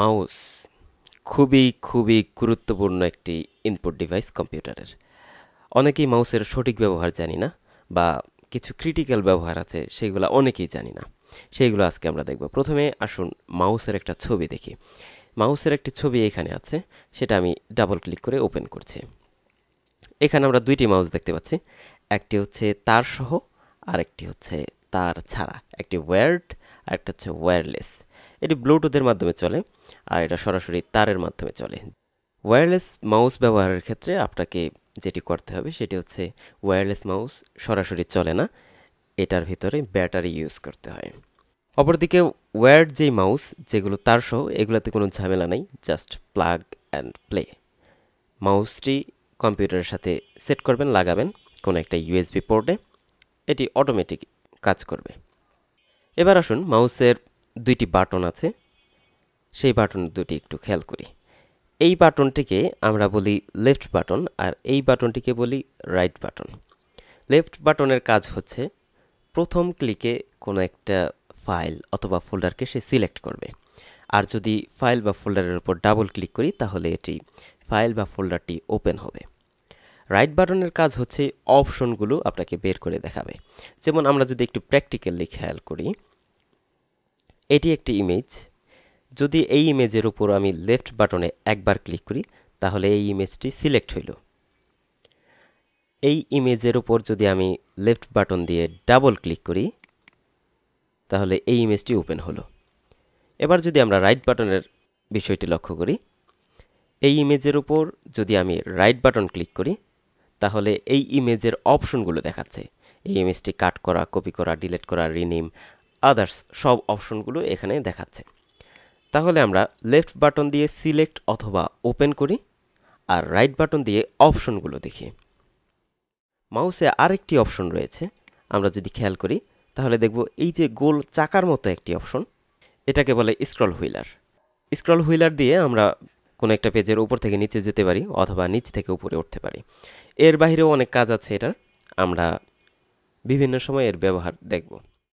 mouse খুবই খুবই গুরুত্বপূর্ণ একটি ইনপুট ডিভাইস কম্পিউটারের অনেকেই মাউসের সঠিক ব্যবহার জানি না বা কিছু ক্রিটিক্যাল ব্যবহার আছে সেইগুলো অনেকেই জানি না সেইগুলো আজকে আমরা দেখব প্রথমে আসুন মাউসের একটা ছবি দেখি মাউসের একটি ছবি এখানে আছে সেটা আমি ডাবল ক্লিক করে ওপেন করছি এখানে আমরা দুইটি মাউস দেখতে পাচ্ছি একটি হচ্ছে তারসহ একটি হচ্ছে তার ছাড়া একটি ওয়্যার্ড আর একটা হচ্ছে ওয়্যারলেস এটি ব্লুটুথের মাধ্যমে চলে আর এটা সরাসরি তারের মাধ্যমে চলে ওয়্যারলেস মাউস ব্যবহারের ক্ষেত্রে আপনাকে যেটি করতে হবে সেটি হচ্ছে ওয়্যারলেস মাউস সরাসরি চলে না এটার ভিতরে ব্যাটারি ইউজ করতে হয় অপরদিকে ওয়্যার্ড যেই মাউস যেগুলো তার সহ এগুলোতে কোনো ঝামেলা নাই জাস্ট প্লাগ অ্যান্ড প্লে মাউসটি কম্পিউটারের সাথে সেট করবেন লাগাবেন কোনো একটা ইউএসবি পোর্টে এটি অটোমেটিক কাজ করবে এবার আসুন মাউসের দুইটি বাটন আছে সেই বাটন দুটি একটু খেয়াল করি এই বাটনটিকে আমরা বলি লেফট বাটন আর এই বাটনটিকে বলি রাইট বাটন লেফট বাটনের কাজ হচ্ছে প্রথম ক্লিকে কোনো একটা ফাইল অথবা ফোল্ডারকে সে সিলেক্ট করবে আর যদি ফাইল বা ফোল্ডারের উপর ডাবল ক্লিক করি তাহলে এটি ফাইল বা ফোল্ডারটি ওপেন হবে রাইট বাটনের কাজ হচ্ছে অপশনগুলো আপনাকে বের করে দেখাবে যেমন আমরা যদি একটু প্র্যাকটিক্যালি খেয়াল করি এটি একটি ইমেজ যদি এই ইমেজের উপর আমি লেফট বাটনে একবার ক্লিক করি তাহলে এই ইমেজটি সিলেক্ট হইল এই ইমেজের উপর যদি আমি লেফট বাটন দিয়ে ডাবল ক্লিক করি তাহলে এই ইমেজটি ওপেন হলো এবার যদি আমরা রাইট বাটনের বিষয়টি লক্ষ্য করি এই ইমেজের উপর যদি আমি রাইট বাটন ক্লিক করি তাহলে এই ইমেজের অপশনগুলো দেখাচ্ছে এই ইমেজটি কাট করা কপি করা ডিলিট করা রিনিম আদার্স সব অপশনগুলো এখানে দেখাচ্ছে তাহলে আমরা লেফট বাটন দিয়ে সিলেক্ট অথবা ওপেন করি আর রাইট বাটন দিয়ে অপশনগুলো দেখি মাউসে আরেকটি অপশন রয়েছে আমরা যদি খেয়াল করি তাহলে দেখব এই যে গোল চাকার মতো একটি অপশন এটাকে বলে স্ক্রল হুইলার স্ক্রল হুইলার দিয়ে আমরা কোনো একটা পেজের উপর থেকে নিচে যেতে পারি অথবা নিচ থেকে উপরে উঠতে পারি এর বাইরেও অনেক কাজ আছে এটার আমরা বিভিন্ন সময় এর ব্যবহার দেখব